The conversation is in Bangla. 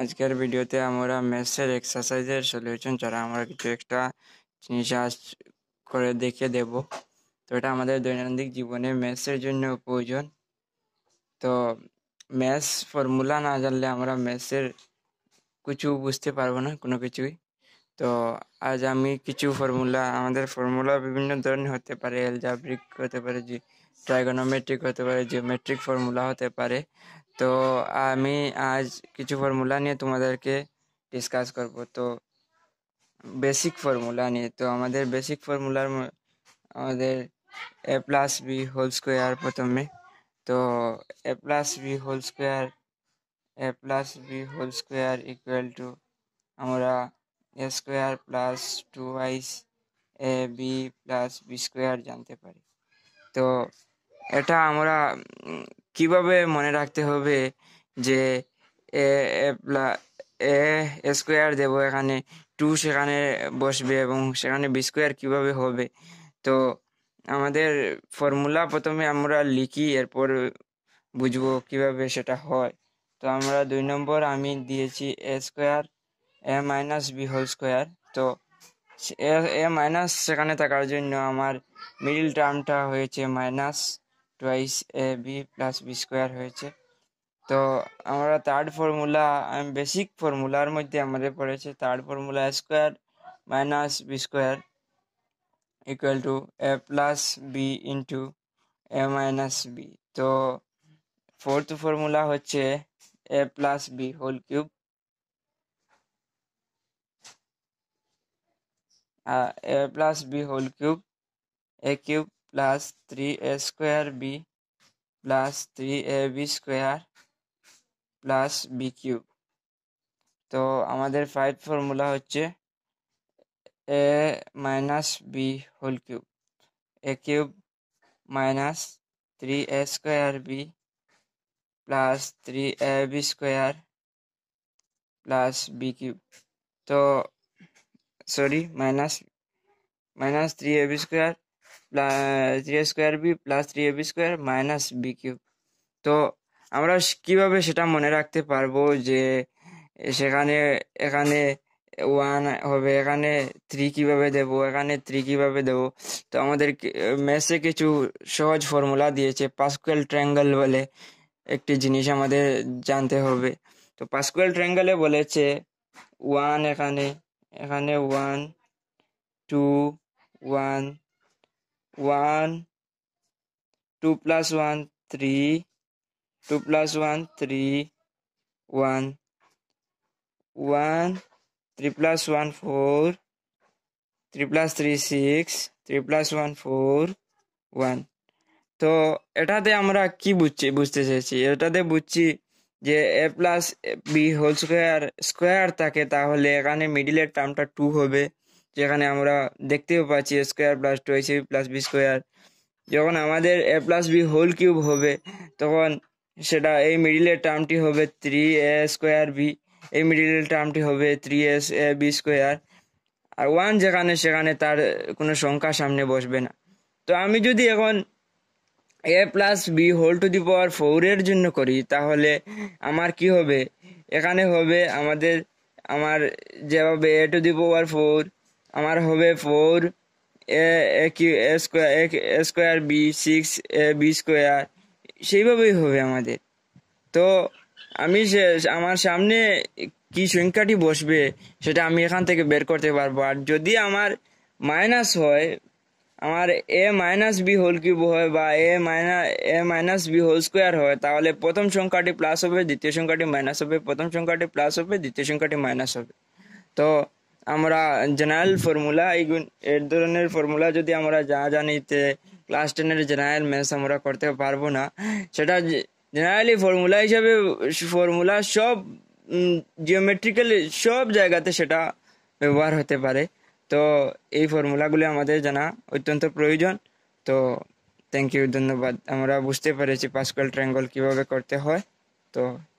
আজকের ভিডিওতে আমরা ম্যাথসের এক্সারসাইজের সলিউশন ছাড়া আমরা কিছু একটা জিনিস আজ করে দেখে দেব তো এটা আমাদের দৈনন্দিন জীবনে ম্যাথসের জন্য প্রয়োজন তো ম্যাথস ফর্মুলা না জানলে আমরা ম্যাথসের কিছু বুঝতে পারবো না কোনো কিছুই তো আজ আমি কিছু ফর্মুলা আমাদের ফর্মুলা বিভিন্ন ধরনের হতে পারে এলজাব্রিক হতে পারে জি ট্রাইগোনোমেট্রিক হতে পারে জিওমেট্রিক ফর্মুলা হতে পারে তো আমি আজ কিছু ফর্মুলা নিয়ে তোমাদেরকে ডিসকাস করব তো বেসিক ফর্মুলা নিয়ে তো আমাদের বেসিক ফর্মুলার আমাদের a + b হোল স্কয়ার প্রথমে তো a + b whole square a + b whole square equal to আমরা a square + 2ab + b square জানতে পারি তো এটা আমরা কিভাবে মনে রাখতে হবে যে এ এ স্কোয়ার দেব এখানে টু সেখানে বসবে এবং সেখানে বি স্কোয়ার কীভাবে হবে তো আমাদের ফর্মুলা প্রথমে আমরা লিখি এরপর বুঝবো কিভাবে সেটা হয় তো আমরা দুই নম্বর আমি দিয়েছি A square A minus B whole square তো এ মাইনাস সেখানে থাকার জন্য আমার মিডিল টার্মটা হয়েছে minus twice A B plus B square হয়েছে তো আমরা থার্ড ফর্মুলা বেসিক ফর্মুলার মধ্যে আমাদের পড়েছে third formula square minus B square equal to A plus B into A minus B তো ফোর্থ ফর্মুলা হচ্ছে A plus B whole cube A plus B whole cube A cube plus three plus 3a square b plus 3ab square plus b cube তো আমাদের ফাইভ ফর্মুলা হচ্ছে A minus B whole cube A cube minus three A square B plus three A B square plus B cube তো sorry minus minus three A B square three square B plus three A B square minus B cube তো আমরা কিভাবে সেটা মনে রাখতে পারবো যে সেখানে এখানে ওয়ান হবে এখানে থ্রি কিভাবে দেব এখানে থ্রি কিভাবে দেব তো আমাদের মেসে কিছু সহজ ফর্মুলা দিয়েছে পাস্কুয়াল ট্রায়াঙ্গেল বলে একটি জিনিস আমাদের জানতে হবে তো পাস্কুয়াল ট্রায়াঙ্গেলে বলেছে ওয়ান এখানে এখানে one two one 1 2 plus 1 3 2 plus 1 3 1 1 3 plus 1 4 3 plus 3 6 3 plus 1 4 1 তো এটাতে আমরা কি বুঝছি বুঝতে চাইছি এটাতে বুঝছি যে A plus B whole square square থাকে তাহলে এখানে মিডিলের টার্মটা টু হবে যেখানে আমরা দেখতেও পাচ্ছি square plus two AC plus B square যখন আমাদের A plus B whole cube হবে তখন সেটা এই মিডিলের টার্মটি হবে থ্রি এ স্কোয়ার বি এই মিডিলের টার্মটি হবে three S A B square আর ওয়ান যেখানে সেখানে তার কোনো সংখ্যা সামনে বসবে না তো আমি যদি এখন A plus B whole to the power ফোরের জন্য করি তাহলে আমার কি হবে এখানে হবে আমাদের আমার যেভাবে এ টু দি পাওয়ার ফোর আমার হবে four square square B six A B square সেইভাবেই হবে আমাদের তো আমি আমার সামনে কি সংখ্যাটি বসবে সেটা আমি এখান থেকে বের করতে পারবো আর যদি আমার মাইনাস হয় আমার A minus B whole cube হয় বা A minus A minus B whole square হয় তাহলে প্রথম সংখ্যাটি প্লাস হবে দ্বিতীয় সংখ্যাটি মাইনাস হবে প্রথম সংখ্যাটি প্লাস হবে দ্বিতীয় সংখ্যাটি মাইনাস হবে তো আমরা জেনারেল ফর্মুলা এই ধরনের ফর্মুলা যদি আমরা যা জানিতে ক্লাস টেনের জেনারেল ম্যাথস আমরা করতে পারবো না সেটা জেনারেলি ফর্মুলা হিসাবে ফর্মুলা সব জিওমেট্রিক্যাল সব জায়গাতে সেটা ব্যবহার হতে পারে তো এই ফর্মুলাগুলি আমাদের জানা অত্যন্ত প্রয়োজন তো থ্যাংক ইউ ধন্যবাদ আমরা বুঝতে পেরেছি পাসকাল ট্রায়াঙ্গল কীভাবে করতে হয় তো